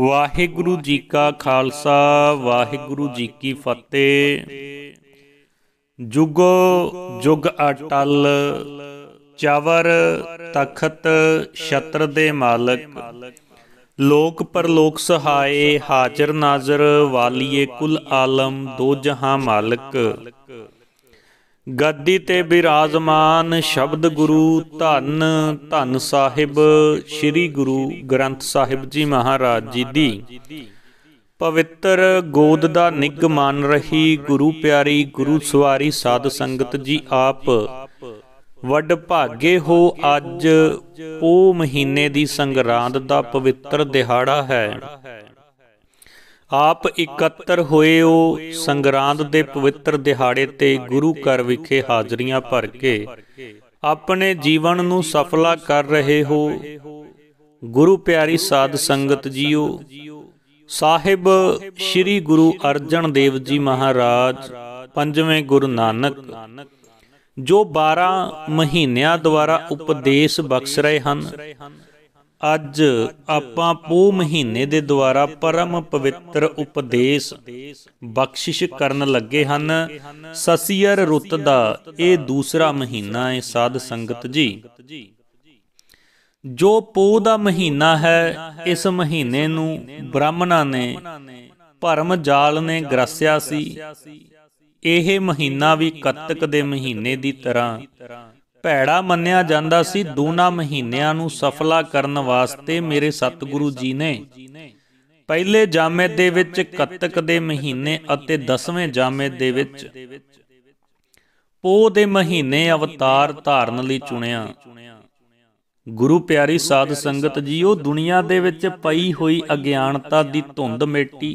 ਵਾਹਿਗੁਰੂ ਜੀ ਕਾ ਖਾਲਸਾ ਵਾਹਿਗੁਰੂ ਜੀ ਕੀ ਫਤਿਹ ਜੁਗੋ ਜੁਗ ਅਟਲ ਚਵਰ ਤਖਤ ਛਤਰ ਦੇ ਮਾਲਕ ਲੋਕ ਪਰਲੋਕ ਸਹਾਏ ਹਾਜ਼ਰ ਨਾਜ਼ਰ ਵਾਲੀਏ ਕੁਲ ਆਲਮ ਦੋ ਜਹਾਂ ਮਾਲਕ ਗੱਦੀ ਤੇ ਬਿਰਾਜਮਾਨ ਸ਼ਬਦ ਗੁਰੂ ਧੰਨ ਧੰਨ ਸਾਹਿਬ ਸ੍ਰੀ ਗੁਰੂ ਗ੍ਰੰਥ ਸਾਹਿਬ ਜੀ ਮਹਾਰਾਜ ਜੀ ਦੀ ਪਵਿੱਤਰ ਗੋਦ ਦਾ ਨਿੱਗ ਮੰਨ ਰਹੀ ਗੁਰੂ ਪਿਆਰੀ ਗੁਰੂ ਸਵਾਰੀ ਸਾਧ ਸੰਗਤ ਜੀ ਆਪ ਵੱਡ ਭਾਗੇ ਹੋ ਅੱਜ ਪੋ ਮਹੀਨੇ ਦੀ ਸੰਗਰਾਂਦ ਦਾ ਪਵਿੱਤਰ ਦਿਹਾੜਾ ਹੈ ਆਪ ਇਕੱਤਰ ਹੋਏ ਹੋ ਸੰਗਰਾਂਦ ਦੇ ਪਵਿੱਤਰ ਦਿਹਾੜੇ ਤੇ ਗੁਰੂ ਘਰ ਵਿਖੇ ਹਾਜ਼ਰੀਆਂ ਭਰ ਕੇ ਆਪਣੇ ਜੀਵਨ ਨੂੰ ਸਫਲਾ ਕਰ ਰਹੇ ਹੋ ਗੁਰੂ ਪਿਆਰੀ ਸਾਧ ਸੰਗਤ ਜੀਓ ਸਾਹਿਬ ਸ੍ਰੀ ਗੁਰੂ ਅਰਜਨ ਦੇਵ ਜੀ ਮਹਾਰਾਜ ਪੰਜਵੇਂ ਗੁਰੂ ਨਾਨਕ ਜੋ 12 ਮਹੀਨਿਆਂ ਦੁਆਰਾ ਉਪਦੇਸ਼ ਬਖਸ਼ ਰਹੇ ਹਨ ਅੱਜ ਆਪਾਂ ਪੋ ਮਹੀਨੇ ਦੇ ਦੁਆਰਾ ਪਰਮ ਪਵਿੱਤਰ ਉਪਦੇਸ਼ ਬਖਸ਼ਿਸ਼ ਕਰਨ ਲੱਗੇ ਹਨ ਸਸੀਅਰ ਰੁੱਤ ਦਾ ਇਹ ਦੂਸਰਾ ਮਹੀਨਾ ਹੈ ਸਾਧ ਸੰਗਤ ਜੀ ਜੋ ਪੋ ਦਾ ਮਹੀਨਾ ਹੈ ਇਸ ਮਹੀਨੇ ਨੂੰ ਬ੍ਰਾਹਮਣਾਂ ਨੇ ਭਰਮ ਜਾਲ ਨੇ ਗਰਸਿਆ ਸੀ ਇਹ ਮਹੀਨਾ ਵੀ ਕੱਤਕ ਦੇ ਮਹੀਨੇ ਦੀ ਤਰ੍ਹਾਂ ਭੈੜਾ ਮੰਨਿਆ ਜਾਂਦਾ ਸੀ ਦੋਨਾ ਮਹੀਨਿਆਂ ਨੂੰ ਸਫਲਾ ਕਰਨ ਵਾਸਤੇ ਮੇਰੇ ਸਤਿਗੁਰੂ ਜੀ ਨੇ ਪਹਿਲੇ ਜਾਮੇ ਦੇ ਵਿੱਚ ਕੱਤਕ ਦੇ ਮਹੀਨੇ ਅਤੇ 10ਵੇਂ ਜਾਮੇ ਦੇ ਵਿੱਚ ਪੋ ਦੇ ਮਹੀਨੇ ਅਵਤਾਰ ਧਾਰਨ ਲਈ ਚੁਣਿਆ ਗੁਰੂ ਪਿਆਰੀ ਸਾਧ ਸੰਗਤ ਜੀ ਉਹ ਦੁਨੀਆ ਦੇ ਵਿੱਚ ਪਈ ਹੋਈ ਅਗਿਆਨਤਾ ਦੀ ਧੁੰਦ ਮੇਟੀ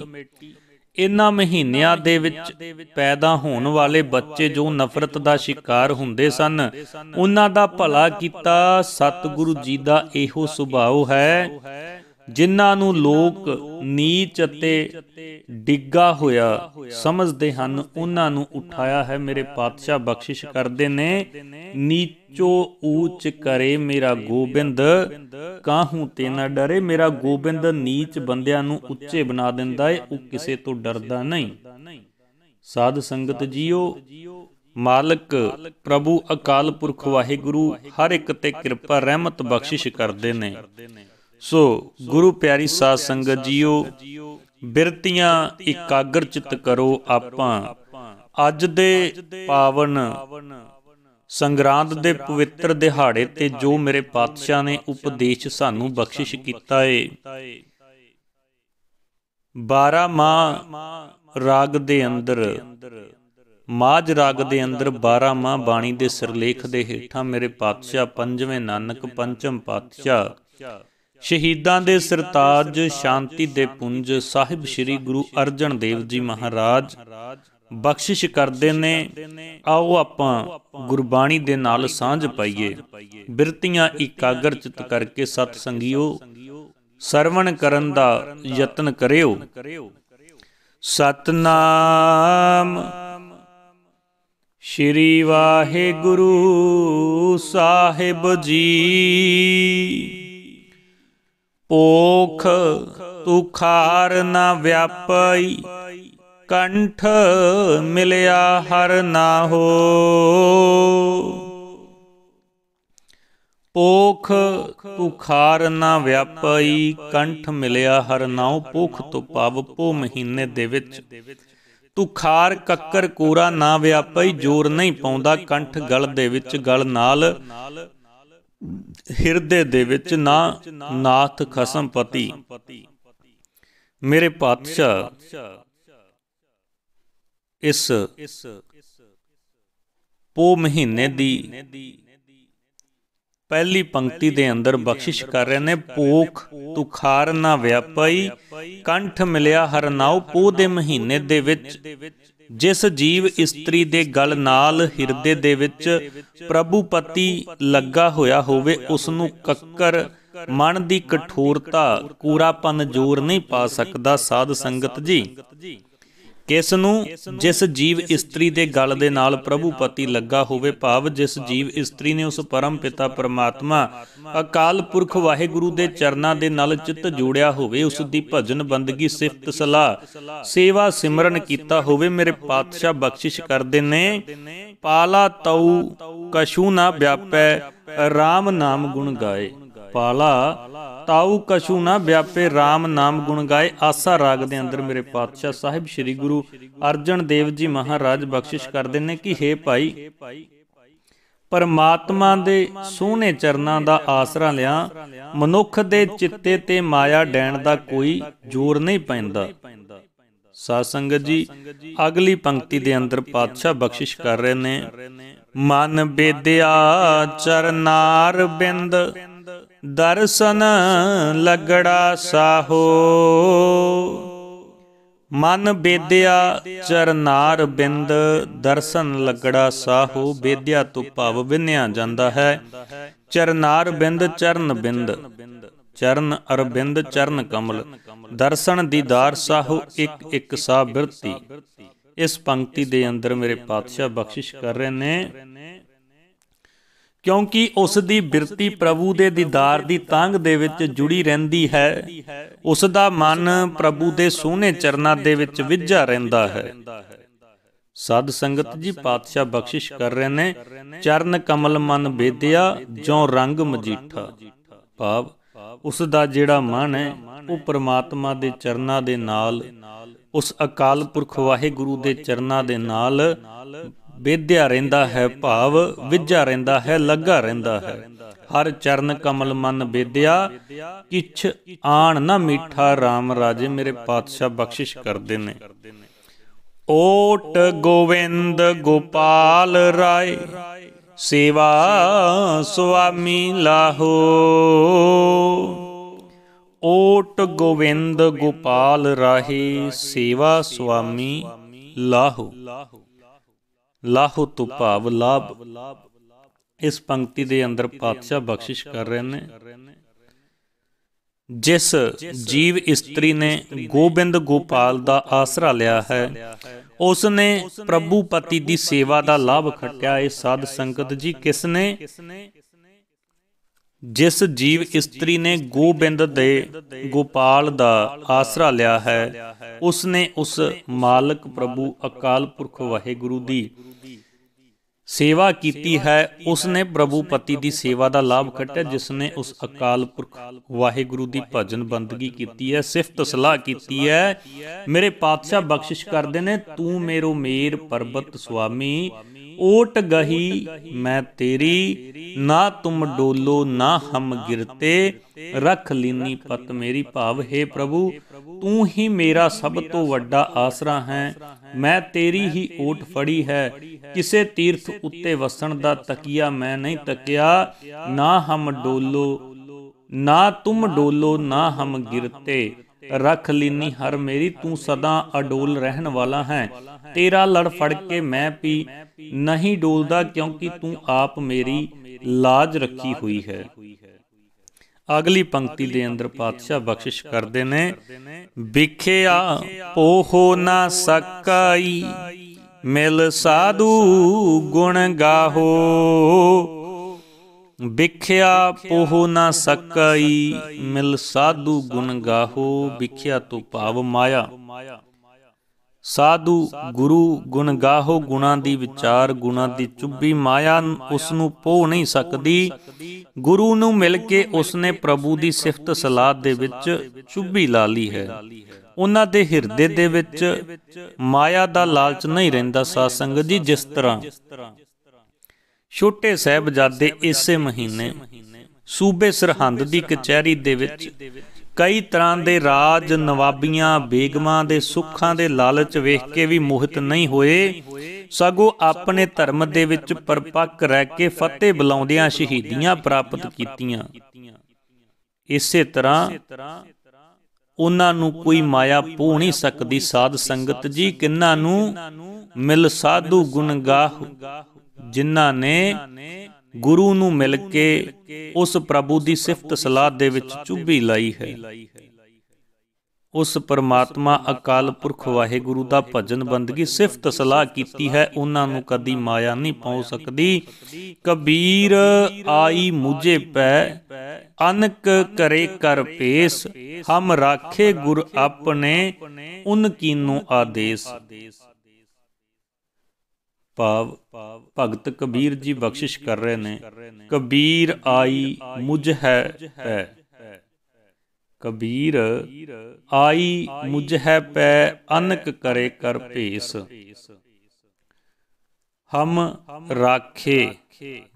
ਇਨ੍ਹਾਂ ਮਹੀਨਿਆਂ ਦੇ ਵਿੱਚ ਪੈਦਾ ਹੋਣ ਵਾਲੇ ਬੱਚੇ ਜੋ ਨਫ਼ਰਤ ਦਾ ਸ਼ਿਕਾਰ ਹੁੰਦੇ ਸਨ ਉਹਨਾਂ ਦਾ ਭਲਾ ਕੀਤਾ ਸਤਿਗੁਰੂ ਜੀ ਦਾ ਇਹੋ ਸੁਭਾਅ ਹੈ ਜਿਨ੍ਹਾਂ ਨੂੰ ਲੋਕ ਨੀਚ ਅਤੇ ਡਿੱਗਾ ਹੋਇਆ ਸਮਝਦੇ ਹਨ ਉਹਨਾਂ ਨੂੰ ਉਠਾਇਆ ਹੈ ਮੇਰੇ ਪਾਤਸ਼ਾਹ ਬਖਸ਼ਿਸ਼ ਕਰਦੇ ਨੇ ਨੀਚੋ ਊਚ ਕਰੇ ਮੇਰਾ ਗੋਬਿੰਦ ਕਾਹੂ ਤੇ ਨਾ ਡਰੇ ਮੇਰਾ ਗੋਬਿੰਦ ਨੀਚ ਬੰਦਿਆਂ ਨੂੰ ਉੱਚੇ ਬਣਾ ਦਿੰਦਾ ਏ ਉਹ ਕਿਸੇ ਤੋਂ ਡਰਦਾ ਨਹੀਂ ਸਾਧ ਸੰਗਤ ਜੀਓ ਮਾਲਕ ਪ੍ਰਭੂ ਅਕਾਲ ਪੁਰਖ ਵਾਹਿਗੁਰੂ ਹਰ ਇੱਕ ਤੇ ਕਿਰਪਾ ਰਹਿਮਤ ਬਖਸ਼ਿਸ਼ ਕਰਦੇ ਨੇ ਸੋ ਗੁਰੂ ਪਿਆਰੀ ਸਾਧ ਸੰਗਤ ਜੀਓ ਬਿਰਤੀਆਂ ਇਕਾਗਰ ਚਿਤ ਕਰੋ ਆਪਾਂ ਅੱਜ ਦੇ ਪਾਵਨ ਸੰਗਰਾਂਦ ਦੇ ਪਵਿੱਤਰ ਦਿਹਾੜੇ ਤੇ ਜੋ ਮੇਰੇ ਪਾਤਸ਼ਾਹ ਨੇ ਉਪਦੇਸ਼ ਸਾਨੂੰ ਬਖਸ਼ਿਸ਼ ਕੀਤਾ ਏ 12 ਮਾ ਰਾਗ ਦੇ ਅੰਦਰ ਮਾਜ ਰਾਗ ਦੇ ਅੰਦਰ 12 ਮਾ ਬਾਣੀ ਦੇ ਸਿਰਲੇਖ ਦੇ ਹੇਠਾਂ ਮੇਰੇ ਪਾਤਸ਼ਾਹ ਪੰਜਵੇਂ ਨਾਨਕ ਪੰਚਮ ਪਾਤਸ਼ਾਹ ਸ਼ਹੀਦਾਂ ਦੇ ਸਰਤਾਜ ਸ਼ਾਂਤੀ ਦੇ ਪੁੰਜ ਸਾਹਿਬ ਸ੍ਰੀ ਗੁਰੂ ਅਰਜਨ ਦੇਵ ਜੀ ਮਹਾਰਾਜ ਬਖਸ਼ਿਸ਼ ਕਰਦੇ ਨੇ ਆਓ ਆਪਾਂ ਗੁਰਬਾਣੀ ਦੇ ਨਾਲ ਸਾਂਝ ਪਾਈਏ ਬਿਰਤੀਆਂ ਇਕਾਗਰ ਚਿਤ ਕਰਕੇ ਸਤ ਸੰਗਿਓ ਸਰਵਣ ਕਰਨ ਦਾ ਯਤਨ ਕਰਿਓ ਸਤਨਾਮ ਸ਼੍ਰੀ ਵਾਹਿਗੁਰੂ ਸਾਹਿਬ ਜੀ ਪੋਖ ਤੁਖਾਰ ਨਾ ਵਿਆਪਈ ਕੰਠ ਮਿਲਿਆ ਹਰ ਨਾ ਹੋ ਪੋਖ ਤੁਖਾਰ ਨਾ ਵਿਆਪਈ ਕੰਠ ਮਿਲਿਆ ਹਰ ਹੋ ਪੋਖ ਤੋਂ ਪਵ ਪੋ ਮਹੀਨੇ ਦੇ ਵਿੱਚ ਤੁਖਾਰ ਕੱਕਰ ਕੋਰਾ ਨਾ ਵਿਆਪਈ ਜੋਰ ਨਹੀਂ ਪਾਉਂਦਾ ਕੰਠ ਗਲ ਦੇ ਵਿੱਚ ਗਲ ਨਾਲ ਹਿਰਦੇ ਦੇ ਵਿੱਚ ਨਾ ਨਾਥ ਖਸਮ ਪਤੀ ਮੇਰੇ ਪਾਤਸ਼ਾਹ ਇਸ ਪੋ ਮਹੀਨੇ ਦੀ ਪਹਿਲੀ ਪੰਕਤੀ ਦੇ ਅੰਦਰ ਬਖਸ਼ਿਸ਼ ਕਰ ਰਹੇ ਨੇ ਪੋਖ ਤੁਖਾਰ ਨਾ ਵਿਆਪਈ ਕੰਠ ਮਿਲਿਆ ਹਰ ਨਾਉ ਪੋ ਦੇ ਮਹੀਨੇ ਦੇ ਵਿੱਚ ਜਿਸ ਜੀਵ ਇਸਤਰੀ ਦੇ ਗਲ ਨਾਲ ਹਿਰਦੇ ਦੇ ਵਿੱਚ ਪ੍ਰਭੂ ਪਤੀ ਲੱਗਾ ਹੋਇਆ ਹੋਵੇ ਉਸ ਨੂੰ ਕੱਕਰ ਮਨ ਦੀ ਕਠੋਰਤਾ ਕੂਰਾਪਨ ਜੋਰ ਨਹੀਂ ਪਾ ਸਕਦਾ ਸਾਧ ਸੰਗਤ ਜੀ ਕਿਸ ਨੂੰ ਜਿਸ ਜੀਵ ਇਸਤਰੀ ਦੇ ਗਲ ਦੇ ਨਾਲ ਪ੍ਰਭੂ ਪਤੀ ਲੱਗਾ ਹੋਵੇ ਭਾਵ ਜਿਸ ਜੀਵ ਇਸਤਰੀ ਨੇ ਉਸ ਪਰਮ ਪਿਤਾ ਪਰਮਾਤਮਾ ਅਕਾਲ ਪੁਰਖ ਵਾਹਿਗੁਰੂ ਦੇ ਚਰਨਾਂ ਦੇ ਨਾਲ ਚਿੱਤ ਜੋੜਿਆ ਹੋਵੇ ਉਸ ਦੀ ਭਜਨ ਬੰਦਗੀ ਸਿਫਤ ਸਲਾ ਸੇਵਾ ਸਿਮਰਨ ਕੀਤਾ ਹੋਵੇ ਮੇਰੇ ਪਾਤਸ਼ਾਹ ਬਖਸ਼ਿਸ਼ ਕਰਦੇ ਨੇ ਪਾਲਾ ਤਉ ਕਸ਼ੂ ਨਾ ਵਿਆਪੈ ਰਾਮ ਨਾਮ ਗੁਣ ਗਾਏ ਪਾਲਾ ਤਾਉ ਕਛੂ ਨਾ ਵਿਆਪੇ RAM ਨਾਮ ਗੁਣ ਗਾਏ ਆਸਾ ਰਾਗ ਦੇ ਅੰਦਰ ਮੇਰੇ ਪਾਤਸ਼ਾਹ ਸਾਹਿਬ ਸ੍ਰੀ ਗੁਰੂ ਅਰਜਨ ਦੇਵ ਜੀ ਮਹਾਰਾਜ ਬਖਸ਼ਿਸ਼ ਕਰਦੇ ਨੇ ਕਿ ਹੇ ਭਾਈ ਪਰਮਾਤਮਾ ਦੇ ਸੋਹਣੇ ਚਰਨਾਂ ਦਾ ਆਸਰਾ ਲਿਆ ਮਨੁੱਖ ਦੇ ਚਿੱਤੇ ਤੇ ਮਾਇਆ ਡੈਣ ਦਾ ਕੋਈ ਜ਼ੋਰ ਨਹੀਂ ਪੈਂਦਾ ਸਾਧ ਸੰਗਤ ਜੀ ਅਗਲੀ ਪੰਕਤੀ ਦੇ ਅੰਦਰ ਪਾਤਸ਼ਾਹ ਬਖਸ਼ਿਸ਼ ਕਰ ਰਹੇ ਨੇ ਮਨ ਬੇਦਿਆ ਚਰਨਾਰ ਬਿੰਦ ਦਰਸ਼ਨ ਲਗੜਾ ਸਾਹੋ ਮਨ ਬੇਦਿਆ ਚਰਨਾਰ ਬਿੰਦ ਦਰਸ਼ਨ ਲਗੜਾ ਸਾਹੂ ਬੇਦਿਆ ਤੋਂ ਭਵ ਵਿਨਿਆ ਜਾਂਦਾ ਹੈ ਚਰਨਾਰ ਬਿੰਦ ਚਰਨ ਬਿੰਦ ਚਰਨ ਅਰਬਿੰਦ ਚਰਨ ਕਮਲ ਦਰਸ਼ਨ ਦੀਦਾਰ ਸਾਹੂ ਇੱਕ ਇੱਕ ਸਾ ਬਿਰਤੀ ਇਸ ਪੰਕਤੀ ਦੇ ਅੰਦਰ ਮੇਰੇ ਪਾਤਸ਼ਾਹ ਬਖਸ਼ਿਸ਼ ਕਰ ਰਹੇ ਨੇ ਕਿਉਂਕਿ ਉਸ ਦੀ ਬਿਰਤੀ ਪ੍ਰਭੂ ਦੇ ਦੀਦਾਰ ਦੀ ਤਾਂਗ ਦੇ ਵਿੱਚ ਜੁੜੀ ਰਹਿੰਦੀ ਹੈ ਉਸ ਦਾ ਮਨ ਪ੍ਰਭੂ ਦੇ ਸੋਹਣੇ ਚਰਨਾਂ ਦੇ ਵਿੱਚ ਵਿਝਾ ਰਹਿੰਦਾ ਹੈ ਸਾਧ ਸੰਗਤ ਜੀ ਪਾਤਸ਼ਾਹ ਬਖਸ਼ਿਸ਼ ਕਰ ਰਹੇ ਨੇ ਚਰਨ ਕਮਲ ਮਨ ਬੇਦਿਆ ਜੋ ਰੰਗ ਮਜੀਠਾ ਭਾਵ ਉਸ ਦਾ ਜਿਹੜਾ ਮਨ ਹੈ ਉਹ ਪ੍ਰਮਾਤਮਾ ਦੇ ਚਰਨਾਂ ਦੇ ਨਾਲ ਉਸ ਅਕਾਲ ਪੁਰਖ ਵਾਹਿਗੁਰੂ ਦੇ ਚਰਨਾਂ ਦੇ ਨਾਲ ਵੇਦਿਆ ਰਹਿੰਦਾ ਹੈ ਭਾਵ ਵਿਜਾ ਰਹਿੰਦਾ ਹੈ ਲੱਗਾ ਰਹਿੰਦਾ ਹੈ ਹਰ ਚਰਨ ਕਮਲ ਮਨ ਵੇਦਿਆ ਕਿਛ ਆਣ ਨਾ ਮਿੱਠਾ RAM ਰਾਜੇ ਮੇਰੇ ਪਾਤਸ਼ਾਹ ਬਖਸ਼ਿਸ਼ ਕਰਦੇ ਨੇ ਓਟ ਗੋਵਿੰਦ ਗੋਪਾਲ ਰਾਏ ਸੇਵਾ ਸੁਆਮੀ ਲਾਹੋ ਓਟ ਗੋਵਿੰਦ ਗੋਪਾਲ ਰਾਹੀ ਸੇਵਾ ਸੁਆਮੀ ਲਾਹੋ ਲਾਹੁ ਤੋਂ ਭਾਵ ਲਾਭ ਇਸ ਪੰਕਤੀ ਦੇ ਅੰਦਰ ਪਾਤਸ਼ਾਹ ਬਖਸ਼ਿਸ਼ ਕਰ ਰਹੇ ਨੇ ਜਿਸ ਜੀਵ ਇਸਤਰੀ ਨੇ ਗੋਬਿੰਦ ਗੋਪਾਲ ਦਾ ਆਸਰਾ ਲਿਆ ਹੈ ਉਸ ਨੇ ਪ੍ਰਭੂ ਪਤੀ ਦੀ ਸੇਵਾ ਦਾ ਲਾਭ ਖੱਟਿਆ ਇਹ ਸਾਧ ਸੰਗਤ ਜੀ ਕਿਸ ਨੇ ਜਿਸ ਜੀਵ ਇਸਤਰੀ ਨੇ ਗੋਬਿੰਦ ਦੇ ਗੋਪਾਲ ਦਾ ਆਸਰਾ ਲਿਆ ਹੈ ਉਸ ਨੇ ਉਸ ਮਾਲਕ ਪ੍ਰਭੂ ਅਕਾਲ ਪੁਰਖ ਵਾਹਿਗੁਰੂ ਦੀ ਸੇਵਾ ਕੀਤੀ ਹੈ ਉਸ ਨੇ ਪ੍ਰਭੂ ਪਤੀ ਦੀ ਸੇਵਾ ਦਾ ਲਾਭ ਕੱਟਿਆ ਜਿਸ ਨੇ ਉਸ ਅਕਾਲ ਪੁਰਖ ਵਾਹਿਗੁਰੂ ਦੀ ਭਜਨ ਬੰਦਗੀ ਕੀਤੀ ਹੈ ਸਿਫਤ ਸਲਾਹ ਕੀਤੀ ਹੈ ਮੇਰੇ ਪਾਤਸ਼ਾਹ ਬਖਸ਼ਿਸ਼ ਕਰਦੇ ਨੇ ਤੂੰ ਮੇਰੋ ਮੇਰ ਪਰਬਤ ਸੁਆਮੀ ਓਟ ਗਹੀ ਮੈਂ ਤੇਰੀ ਨਾ ਤੁਮ ਡੋਲੋ ਨਾ ਹਮ ਗਿਰਤੇ ਰਖ ਲੀਨੀ ਪਤ ਮੇਰੀ ਭਾਵ ਹੈ ਪ੍ਰਭੂ ਤੂੰ ਹੀ ਮੇਰਾ ਸਭ ਤੋਂ ਵੱਡਾ ਆਸਰਾ ਹੈ ਮੈਂ ਤੇਰੀ ਹੀ ਓਟ ਫੜੀ ਹੈ ਕਿਸੇ ਤੀਰਥ ਉੱਤੇ ਵਸਣ ਦਾ ਤਕੀਆ ਮੈਂ ਨਹੀਂ ਤਕਿਆ ਨਾ ਹਮ ਡੋਲੋ ਨਾ ਤੁਮ ਡੋਲੋ ਨਾ ਹਮ ਗਿਰਤੇ ਰਖ ਲੀਨੀ ਹਰ ਮੇਰੀ ਤੂੰ ਸਦਾ ਅਡੋਲ ਰਹਿਣ ਵਾਲਾ ਹੈ ਤੇਰਾ ਲੜ ਫੜ ਕੇ ਮੈਂ ਪੀ ਨਹੀਂ ਡੋਲਦਾ ਕਿਉਂਕਿ ਤੂੰ ਆਪ ਮੇਰੀ ਲਾਜ ਰੱਖੀ ਹੋਈ ਹੈ ਅਗਲੀ ਪੰਕਤੀ ਦੇ ਅੰਦਰ ਪਾਤਸ਼ਾਹ ਬਖਸ਼ਿਸ਼ ਕਰਦੇ ਨੇ ਵਿਖਿਆ ਪੋਹੋ ਨਾ ਸਕਾਈ ਮਿਲ ਸਾਧੂ ਗੁਣ ਗਾਹੋ ਵਿਖਿਆ ਪੋਹੋ ਨਾ ਸਕਾਈ ਮਿਲ ਸਾਧੂ ਗੁਣ ਗਾਹੋ ਵਿਖਿਆ ਤੋਂ ਭਾਵ ਮਾਇਆ ਸਾਧੂ ਗੁਰੂ ਗੁਣ ਗਾਹੋ ਗੁਣਾ ਦੀ ਵਿਚਾਰ ਗੁਣਾ ਦੀ ਚੁੱਭੀ ਮਾਇਆ ਉਸ ਨੂੰ ਪੋ ਨਹੀਂ ਸਕਦੀ ਗੁਰੂ ਨੂੰ ਮਿਲ ਕੇ ਉਸ ਨੇ ਪ੍ਰਭੂ ਦੀ ਸਿਫਤ ਸਲਾਹ ਦੇ ਵਿੱਚ ਚੁੱਭੀ ਲਾ ਲਈ ਹੈ ਉਹਨਾਂ ਦੇ ਹਿਰਦੇ ਦੇ ਵਿੱਚ ਮਾਇਆ ਦਾ ਲਾਲਚ ਨਹੀਂ ਰਹਿੰਦਾ ਸਾਧ ਸੰਗਤ ਜੀ ਜਿਸ ਤਰ੍ਹਾਂ ਛੋਟੇ ਸਹਿਬਜ਼ਾਦੇ ਇਸੇ ਮਹੀਨੇ ਸੂਬੇ ਸਰਹੰਦ ਦੀ ਕਚਹਿਰੀ ਦੇ ਵਿੱਚ ਕਈ ਤਰ੍ਹਾਂ ਦੇ ਰਾਜ ਨਵਾਬੀਆਂ ਬੇਗਮਾਂ ਦੇ ਸੁੱਖਾਂ ਦੇ ਲਾਲਚ ਵੇਖ ਕੇ ਵੀ ਮੋਹਿਤ ਨਹੀਂ ਹੋਏ ਸਗੋਂ ਆਪਣੇ ਧਰਮ ਦੇ ਵਿੱਚ ਪਰਪੱਕ ਰਹਿ ਕੇ ਫਤਿਹ ਬੁਲਾਉਂਦਿਆਂ ਸ਼ਹੀਦੀਆਂ ਪ੍ਰਾਪਤ ਕੀਤੀਆਂ ਇਸੇ ਤਰ੍ਹਾਂ ਉਹਨਾਂ ਨੂੰ ਕੋਈ ਮਾਇਆ ਪੂ ਨਹੀਂ ਸਕਦੀ ਸਾਧ ਸੰਗਤ ਜੀ ਕਿੰਨਾਂ ਨੂੰ ਮਿਲ ਸਾਧੂ ਗੁਣ ਗਾਹ ਜਿਨ੍ਹਾਂ ਨੇ ਗੁਰੂ ਨੂੰ ਮਿਲ ਕੇ ਉਸ ਪ੍ਰਭੂ ਦੀ ਸਿਫਤ ਸਲਾਹ ਦੇ ਵਿੱਚ ਚੁੱਭੀ ਲਈ ਹੈ ਉਸ ਪਰਮਾਤਮਾ ਅਕਾਲ ਪੁਰਖ ਵਾਹਿਗੁਰੂ ਦਾ ਭਜਨ ਬੰਦਗੀ ਸਿਫਤ ਸਲਾਹ ਕੀਤੀ ਹੈ ਉਹਨਾਂ ਨੂੰ ਕਦੀ ਮਾਇਆ ਨਹੀਂ ਪਾਉ ਸਕਦੀ ਕਬੀਰ ਆਈ ਮੁਝੇ ਪੈ ਅਨਕ ਕਰੇ ਕਰ ਪੇਸ ਹਮ ਰਾਖੇ ਗੁਰ ਆਪਣੇ ਉਨ ਕੀਨੂ ਆਦੇਸ ਭਾਵ ਭਗਤ ਕਬੀਰ ਜੀ ਬਖਸ਼ਿਸ਼ ਕਰ ਰਹੇ ਨੇ ਕਬੀਰ ਆਈ ਮੁਝ ਹੈ ਪੈ ਕਬੀਰ ਆਈ ਮੁਝ ਹੈ ਪੈ ਅਨਕ ਕਰੇ ਕਰ ਭੇਸ ਹਮ ਰਾਖੇ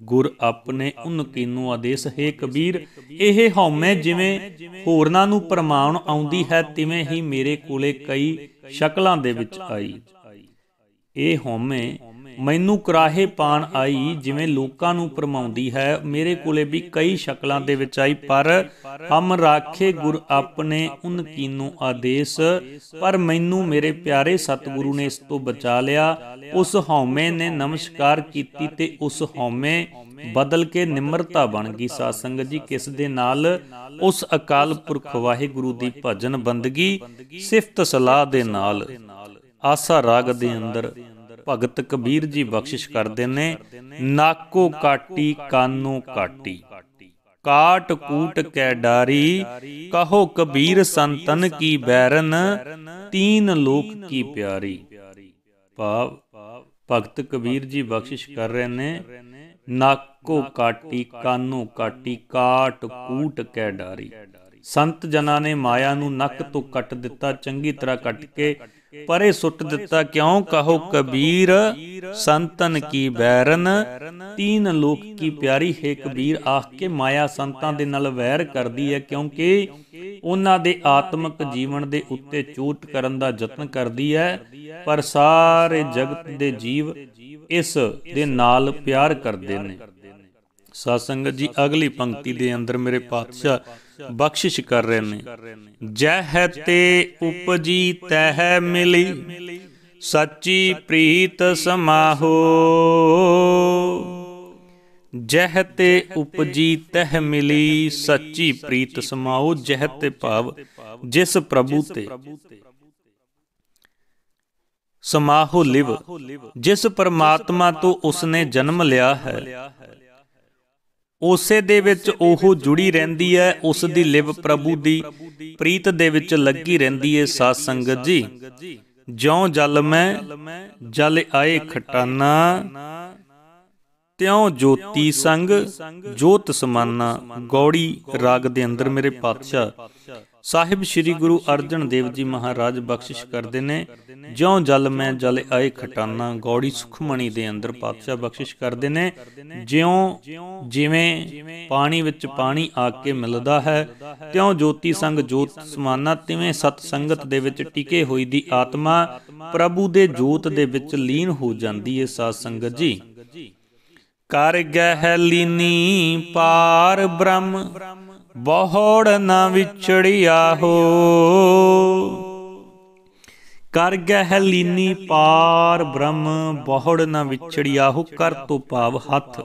ਗੁਰ ਆਪਣੇ ਉਨ ਕੀਨੂ ਆਦੇਸ਼ ਹੈ ਕਬੀਰ ਇਹ ਹਉਮੈ ਜਿਵੇਂ ਹੋਰਨਾਂ ਨੂੰ ਪਰਮਾਉਣ ਆਉਂਦੀ ਹੈ ਤਿਵੇਂ ਹੀ ਮੇਰੇ ਕੋਲੇ ਕਈ ਸ਼ਕਲਾਂ ਦੇ ਵਿੱਚ ਆਈ ਇਹ ਹਉਮੈ ਮੈਨੂੰ ਕਰਾਹੇ ਪਾਣ ਆਈ ਜਿਵੇਂ ਲੋਕਾਂ ਨੂੰ ਪਰਮਾਉਂਦੀ ਹੈ ਮੇਰੇ ਕੋਲੇ ਵੀ ਕਈ ਸ਼ਕਲਾਂ ਦੇ ਵਿੱਚ ਆਈ ਪਰ ਹਮ ਰਾਖੇ ਗੁਰ ਆਪਣੇ ਉਨ ਕੀਨੂ ਆਦੇਸ਼ ਪਰ ਮੈਨੂੰ ਮੇਰੇ ਪਿਆਰੇ ਸਤਿਗੁਰੂ ਨੇ ਇਸ ਤੋਂ ਬਚਾ ਲਿਆ ਉਸ ਹਉਮੈ ਨੇ ਨਮਸਕਾਰ ਕੀਤੀ ਤੇ ਉਸ ਹਉਮੈ ਬਦਲ ਕੇ ਨਿਮਰਤਾ ਬਣ ਗਈ ਸਾਧ ਸੰਗਤ ਜੀ ਕਿਸ ਦੇ ਨਾਲ ਉਸ ਅਕਾਲ ਪੁਰਖ ਵਾਹਿਗੁਰੂ ਦੀ ਭਜਨ ਬੰਦਗੀ ਸਿਫਤ ਸਲਾਹ ਦੇ ਨਾਲ ਆਸਾ ਰਾਗ ਦੇ ਅੰਦਰ ਭਗਤ ਕਬੀਰ ਜੀ ਬਖਸ਼ਿਸ਼ ਕਰਦੇ ਨੇ ਨਾਕੋ ਕਾਟੀ ਕਾਨੂ ਕਾਟੀ ਕਾਟ ਕੂਟ ਕੈ ਡਾਰੀ ਕਹੋ ਕਬੀਰ ਸੰਤਨ ਕੀ ਬੈਰਨ ਤੀਨ ਲੋਕ ਕੀ ਪਿਆਰੀ ਭਾਵ ਭਗਤ ਕਬੀਰ ਜੀ ਬਖਸ਼ਿਸ਼ ਕਰ ਰਹੇ ਨੇ ਨਾਕੋ ਕਾਟੀ ਕਾਨੂ ਕਾਟੀ ਕਾਟ ਕੂਟ ਕੈ ਡਾਰੀ ਸੰਤ ਜਨਾਂ ਨੇ ਮਾਇਆ ਨੂੰ ਨੱਕ ਤੋਂ ਕੱਟ ਦਿੱਤਾ ਚੰਗੀ ਤਰ੍ਹਾਂ ਕੱਟ ਕੇ ਪਰੇ ਸੁੱਟ ਦਿੱਤਾ ਕਿਉਂ ਕਹੋ ਕਬੀਰ ਸੰਤਨ ਕੀ ਬੈਰਨ ਤੀਨ ਲੋਕ ਕੀ ਪਿਆਰੀ ਹੈ ਕਬੀਰ ਆਖ ਕੇ ਮਾਇਆ ਸੰਤਾਂ ਦੇ ਨਾਲ ਵੈਰ ਕਰਦੀ ਹੈ ਕਿਉਂਕਿ ਉਹਨਾਂ ਦੇ ਆਤਮਿਕ ਜੀਵਨ ਦੇ ਉੱਤੇ ਚੋਟ ਕਰਨ ਦਾ ਯਤਨ ਕਰਦੀ ਹੈ ਪਰ ਸਾਰੇ ਜਗਤ ਦੇ ਜੀਵ ਇਸ ਦੇ ਨਾਲ ਪਿਆਰ ਕਰਦੇ ਨੇ ਸਤ ਸੰਗਤ ਜੀ ਅਗਲੀ ਪੰਕਤੀ ਦੇ ਅੰਦਰ ਮੇਰੇ ਪਾਤਸ਼ਾਹ ਬਖਸ਼ਿਸ਼ ਕਰ ਰਹੇ ਨੇ ਜੈ ਹੈ ਤੇ ਉਪਜੀ ਤਹਿ ਮਿਲੀ ਸੱਚੀ ਪ੍ਰੀਤ ਸਮਾਹੋ ਜਹ ਤੇ ਉਪਜੀ ਤਹ ਮਿਲੀ ਸੱਚੀ ਪ੍ਰੀਤ ਸਮਾਉ ਜਹ ਤੇ ਭਾਵ ਜਿਸ ਪ੍ਰਭੂ ਤੇ ਸਮਾਹੋ ਲਿਵ ਜਿਸ ਪਰਮਾਤਮਾ ਤੋਂ ਉਸਨੇ ਜਨਮ ਲਿਆ ਹੈ ਉਸੇ ਦੇ ਵਿੱਚ ਉਹ ਜੁੜੀ ਰਹਿੰਦੀ ਹੈ ਉਸ ਦੀ ਲਿਵ ਪ੍ਰਭੂ ਦੀ ਪ੍ਰੀਤ ਦੇ ਵਿੱਚ ਲੱਗੀ ਰਹਿੰਦੀ ਹੈ ਸਾਧ ਸੰਗਤ ਜੀ ਜਿਉਂ ਜਲ ਮੈਂ ਜਲ ਆਏ ਖਟਾਨਾ ਤਿਉਂ ਜੋਤੀ ਸੰਗ ਜੋਤ ਸਮਾਨਾ ਗੌੜੀ ਰਾਗ ਦੇ ਅੰਦਰ ਮੇਰੇ ਪਾਤਸ਼ਾਹ ਸਾਹਿਬ ਸ੍ਰੀ ਗੁਰੂ ਅਰਜਨ ਦੇਵ ਜੀ ਮਹਾਰਾਜ ਬਖਸ਼ਿਸ਼ ਕਰਦੇ ਨੇ ਜਿਉਂ ਜਲ ਮੈਂ ਜਲ ਆਏ ਖਟਾਨਾ ਗੌੜੀ ਸੁਖਮਣੀ ਦੇ ਅੰਦਰ ਪਾਤਸ਼ਾਹ ਬਖਸ਼ਿਸ਼ ਕਰਦੇ ਨੇ ਜਿਉਂ ਜਿਵੇਂ ਪਾਣੀ ਵਿੱਚ ਪਾਣੀ ਆ ਕੇ ਮਿਲਦਾ ਹੈ ਤਿਉਂ ਜੋਤੀ ਸੰਗ ਜੋਤ ਸਮਾਨਾ ਤਿਵੇਂ ਸਤ ਸੰਗਤ ਦੇ ਵਿੱਚ ਟਿਕੇ ਹੋਈ ਦੀ ਆਤਮਾ ਪ੍ਰਭੂ ਦੇ ਜੋਤ ਦੇ ਵਿੱਚ ਲੀਨ ਹੋ ਜਾਂਦੀ ਹੈ ਸਾਧ ਸੰਗਤ ਜੀ ਕਰ ਗਹਿ ਲੀਨੀ ਪਾਰ ਬ੍ਰਹਮ ਬਹੁੜ ਨਾ ਵਿਛੜੀ ਆਹੋ ਕਰ ਗਹਿ ਲੀਨੀ ਪਾਰ ਬ੍ਰਹਮ ਬਹੁੜ ਨਾ ਵਿਛੜੀ ਆਹੋ ਕਰ ਤੋ ਭਾਵ ਹੱਥ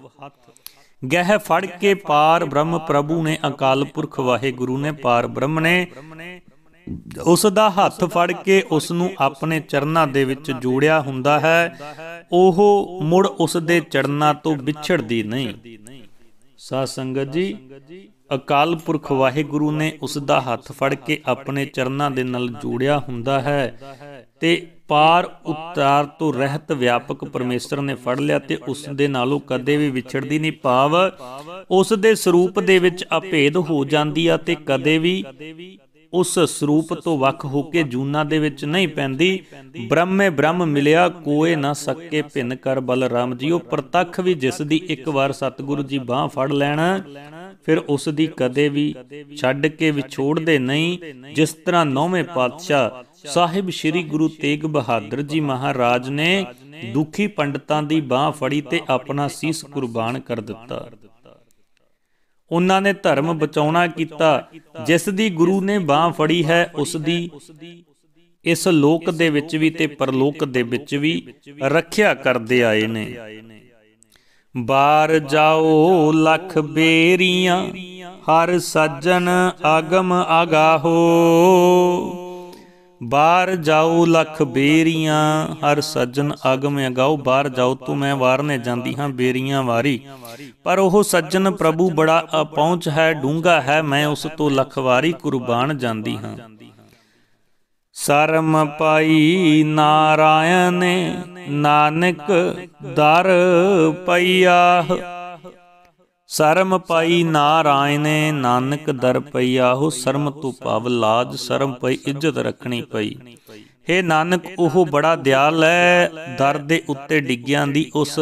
ਗਹਿ ਫੜ ਕੇ ਪਾਰ ਬ੍ਰਹਮ ਪ੍ਰਭੂ ਨੇ ਅਕਾਲ ਪੁਰਖ ਵਾਹਿਗੁਰੂ ਨੇ ਪਾਰ ਬ੍ਰਹਮ ਨੇ ਉਸ ਦਾ ਹੱਥ ਫੜ ਕੇ ਉਸ ਨੂੰ ਆਪਣੇ ਚਰਨਾਂ ਦੇ ਵਿੱਚ ਜੋੜਿਆ ਹੁੰਦਾ ਹੈ ਉਹ ਮੁੜ ਉਸ ਦੇ ਚਰਨਾਂ ਤੋਂ ਵਿਛੜਦੀ ਨਹੀਂ ਸਾਧ ਸੰਗਤ ਜੀ ਅਕਾਲ ਪੁਰਖ ਵਾਹਿਗੁਰੂ ਨੇ ਉਸ ਦਾ ਹੱਥ ਫੜ ਕੇ ਆਪਣੇ ਚਰਨਾਂ ਦੇ ਨਾਲ ਜੋੜਿਆ ਹੁੰਦਾ ਹੈ ਤੇ ਪਾਰ ਉਤਾਰ ਤੋਂ ਰਹਿਤ ਵਿਆਪਕ ਪਰਮੇਸ਼ਰ ਨੇ ਫੜ ਲਿਆ ਤੇ ਉਸ ਦੇ ਨਾਲੋਂ ਕਦੇ ਵੀ ਵਿਛੜਦੀ ਨਹੀਂ ਪਾਵ ਉਸ ਦੇ ਸਰੂਪ ਦੇ ਵਿੱਚ ਅਭੇਦ ਹੋ ਜਾਂਦੀ ਆ ਤੇ ਕਦੇ ਵੀ ਉਸ ਸਰੂਪ ਤੋਂ ਵੱਖ ਹੋ ਕੇ ਜੂਨਾ ਦੇ ਵਿੱਚ ਨਹੀਂ ਪੈਂਦੀ ਬ੍ਰਹਮੇ ਬ੍ਰਹਮ ਮਿਲਿਆ ਕੋਏ ਨਾ ਸਕੇ ਭਿੰਨ ਕਰ ਬਲਰਾਮ ਜੀ ਉਹ ਪ੍ਰਤੱਖ ਵੀ ਜਿਸ ਦੀ ਇੱਕ ਵਾਰ ਸਤਿਗੁਰੂ ਜੀ ਬਾਹ ਫੜ ਲੈਣ ਫਿਰ ਉਸ ਦੀ ਕਦੇ ਵੀ ਛੱਡ ਕੇ ਵਿਛੋੜਦੇ ਨਹੀਂ ਜਿਸ ਤਰ੍ਹਾਂ ਨੌਵੇਂ ਪਾਤਸ਼ਾਹ ਸਾਹਿਬ ਸ੍ਰੀ ਗੁਰੂ ਤੇਗ ਬਹਾਦਰ ਜੀ ਮਹਾਰਾਜ ਨੇ ਦੁਖੀ ਪੰਡਤਾਂ ਦੀ ਬਾਹ ਫੜੀ ਤੇ ਆਪਣਾ ਸੀਸ ਕੁਰਬਾਨ ਕਰ ਦਿੱਤਾ ਉਹਨਾਂ ਨੇ ਧਰਮ ਬਚਾਉਣਾ ਕੀਤਾ ਜਿਸ ਦੀ ਗੁਰੂ ਨੇ ਬਾਹ ਫੜੀ ਹੈ ਉਸ ਦੀ ਇਸ ਲੋਕ ਦੇ ਵਿੱਚ ਵੀ ਤੇ ਪਰਲੋਕ ਦੇ ਵਿੱਚ ਵੀ ਰੱਖਿਆ ਕਰਦੇ ਆਏ ਨੇ ਬਾਰ ਜਾਓ ਲਖ ਬੇਰੀਆਂ ਹਰ ਸੱਜਣ ਆਗਮ ਆਗਾਹੋ ਬਾਰ ਜਾਉ ਲਖ ਬੇਰੀਆਂ ਹਰ ਸੱਜਣ ਅਗਮ ਅਗਾਉ ਬਾਹਰ ਜਾਉ ਤੂੰ ਮੈਂ ਵਾਰਨੇ ਜਾਂਦੀ ਹਾਂ ਬੇਰੀਆਂ ਵਾਰੀ ਪਰ ਉਹ ਸੱਜਣ ਪ੍ਰਭੂ ਬੜਾ ਅਪਹੁੰਚ ਹੈ ਡੂੰਗਾ ਹੈ ਮੈਂ ਉਸ ਤੋਂ ਲਖ ਵਾਰੀ ਕੁਰਬਾਨ ਜਾਂਦੀ ਹਾਂ ਸਰਮ ਪਾਈ ਨਾਰਾਇਣ ਨਾਨਕ ਦਰ ਪਈਆ ਸਰਮ ਪਾਈ ਨਾਰਾਇਣ ਨਾਨਕ ਦਰ ਪਈਆ ਹੋ ਸਰਮ ਤੋਂ ਭਾਵ ਲਾਜ ਸਰਮ ਪਈ ਇੱਜ਼ਤ ਰੱਖਣੀ ਪਈ ਹੇ ਨਾਨਕ ਉਹ ਬੜਾ ਦਿਆਲ ਹੈ ਦਰ ਦੇ ਉੱਤੇ ਡਿੱਗਿਆਂ ਦੀ ਉਸ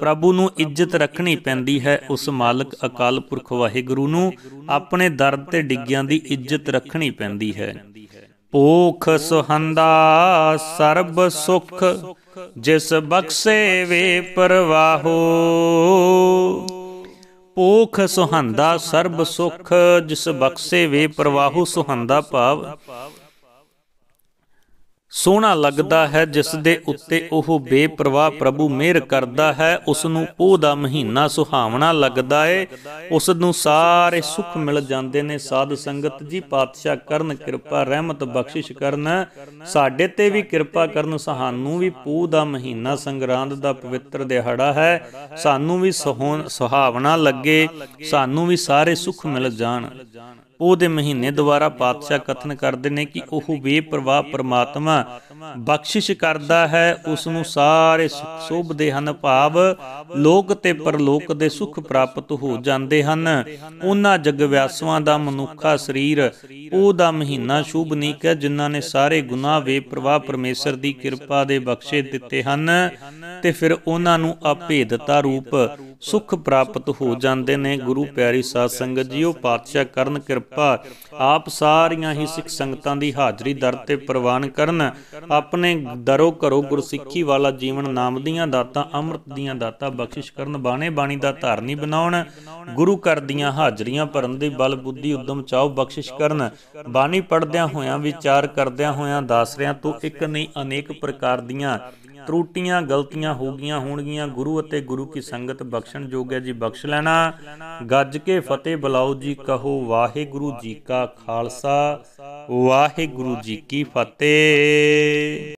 ਪ੍ਰਭੂ ਨੂੰ ਇੱਜ਼ਤ ਰੱਖਣੀ ਪੈਂਦੀ ਹੈ ਉਸ ਮਾਲਕ ਅਕਾਲ ਪੁਰਖ ਵਾਹਿਗੁਰੂ ਨੂੰ ਆਪਣੇ ਦਰ ਤੇ ਡਿੱਗਿਆਂ ਦੀ ਇੱਜ਼ਤ ਰੱਖਣੀ ਪੈਂਦੀ ਹੈ ਓਖ ਸੁਹੰਦਾ ਸਰਬ ਸੁਖ ਜਿਸ ਬਖਸ਼ੇ ਵੇ ਪ੍ਰਵਾਹੋ ਓਖ ਸੁਹੰਦਾ ਸਰਬ ਸੁਖ ਜਿਸ ਬਖਸ਼ੇ ਵੇ ਪ੍ਰਵਾਹੋ ਸੁਹੰਦਾ ਭਾਵ ਸੋਹਣਾ ਲੱਗਦਾ ਹੈ ਜਿਸ ਦੇ ਉੱਤੇ ਉਹ ਬੇਪਰਵਾਹ ਪ੍ਰਭੂ ਮਿਹਰ ਕਰਦਾ ਹੈ ਉਸ ਨੂੰ ਉਹ ਦਾ ਮਹੀਨਾ ਸੁਹਾਵਣਾ ਲੱਗਦਾ ਏ ਉਸ ਨੂੰ ਸਾਰੇ ਸੁੱਖ ਮਿਲ ਜਾਂਦੇ ਨੇ ਸਾਧ ਸੰਗਤ ਜੀ ਪਾਤਸ਼ਾਹ ਕਰਨ ਕਿਰਪਾ ਰਹਿਮਤ ਬਖਸ਼ਿਸ਼ ਕਰਨ ਸਾਡੇ ਤੇ ਵੀ ਕਿਰਪਾ ਕਰਨ ਸਾਨੂੰ ਵੀ ਪੂ ਦਾ ਮਹੀਨਾ ਸੰਗਰਾਂਦ ਦਾ ਪਵਿੱਤਰ ਦਿਹਾੜਾ ਹੈ ਸਾਨੂੰ ਵੀ ਸੁਹਾਵਣਾ ਲੱਗੇ ਸਾਨੂੰ ਵੀ ਸਾਰੇ ਸੁੱਖ ਮਿਲ ਜਾਣ ਪੋਹ ਦੇ ਮਹੀਨੇ ਦੁਆਰਾ ਪਾਤਸ਼ਾਹ ਕਥਨ ਕਰਦੇ ਨੇ ਕਿ ਉਹ ਬੇਪਰਵਾਹ ਪ੍ਰਮਾਤਮਾ ਬਖਸ਼ਿਸ਼ ਕਰਦਾ ਹੈ ਉਸ ਨੂੰ ਸਾਰੇ ਸੁਖ ਦੇ ਹਨ ਭਾਵ ਲੋਕ ਤੇ ਪਰਲੋਕ ਦੇ ਸੁਖ ਪ੍ਰਾਪਤ ਹੋ ਜਾਂਦੇ ਹਨ ਉਹਨਾਂ ਜਗਵਿਆਸਵਾਂ ਦਾ ਮਨੁੱਖਾ ਸਰੀਰ ਉਹ ਦਾ ਮਹੀਨਾ ਸ਼ੁਭ ਨੀਕ ਹੈ ਜਿਨ੍ਹਾਂ ਨੇ ਸਾਰੇ ਗੁਨਾਹ ਬੇਪਰਵਾਹ ਪਰਮੇਸ਼ਰ ਦੀ ਕਿਰਪਾ ਦੇ ਬਖਸ਼ੇ ਦਿੱਤੇ ਹਨ ਤੇ ਫਿਰ ਉਹਨਾਂ ਨੂੰ ਅਭੇਦਤਾ ਰੂਪ ਸੁਖ ਪ੍ਰਾਪਤ ਹੋ ਜਾਂਦੇ ਨੇ ਗੁਰੂ ਪਿਆਰੀ ਸਾਧ ਸੰਗਤ ਜੀਓ ਪਾਤਸ਼ਾਹ ਕਰਨ ਕਿਰਪਾ ਆਪ ਸਾਰੀਆਂ ਹੀ ਸਿੱਖ ਸੰਗਤਾਂ ਦੀ ਹਾਜ਼ਰੀ ਦਰ ਤੇ ਪ੍ਰਵਾਨ ਕਰਨ ਆਪਣੇ ਦਰੋ ਘਰੋ ਗੁਰਸਿੱਖੀ ਵਾਲਾ ਜੀਵਨ ਨਾਮ ਦੀਆਂ ਦਾਤਾਂ ਅੰਮ੍ਰਿਤ ਦੀਆਂ ਦਾਤਾਂ ਬਖਸ਼ਿਸ਼ ਕਰਨ ਬਾਣੇ ਬਾਣੀ ਦਾ ਧਾਰਨੀ ਬਣਾਉਣ ਗੁਰੂ ਘਰ ਦੀਆਂ ਹਾਜ਼ਰੀਆਂ ਭਰਨ ਦੇ ਬਲ ਬੁੱਧੀ ਉਦਮ ਚਾਹ ਬਖਸ਼ਿਸ਼ ਕਰਨ ਬਾਣੀ ਪੜਦਿਆਂ ਹੋਇਆਂ ਵਿਚਾਰ ਕਰਦਿਆਂ ਹੋਇਆਂ ਦਾਸਰਿਆਂ ਤੋਂ ਇੱਕ ਨਹੀਂ ਅਨੇਕ ਪ੍ਰਕਾਰ ਦੀਆਂ ਤਰੂਟੀਆਂ ਗਲਤੀਆਂ ਹੋ ਗਈਆਂ ਹੋਣਗੀਆਂ ਗੁਰੂ ਅਤੇ ਗੁਰੂ ਕੀ ਸੰਗਤ ਬਖਸ਼ਣ ਜੋਗ ਹੈ ਜੀ ਬਖਸ਼ ਲੈਣਾ ਗੱਜ ਕੇ ਫਤਿਹ ਬਲਾਉ ਜੀ ਕਹੋ ਵਾਹਿਗੁਰੂ ਜੀ ਕਾ ਖਾਲਸਾ ਵਾਹਿਗੁਰੂ ਜੀ ਕੀ ਫਤਿਹ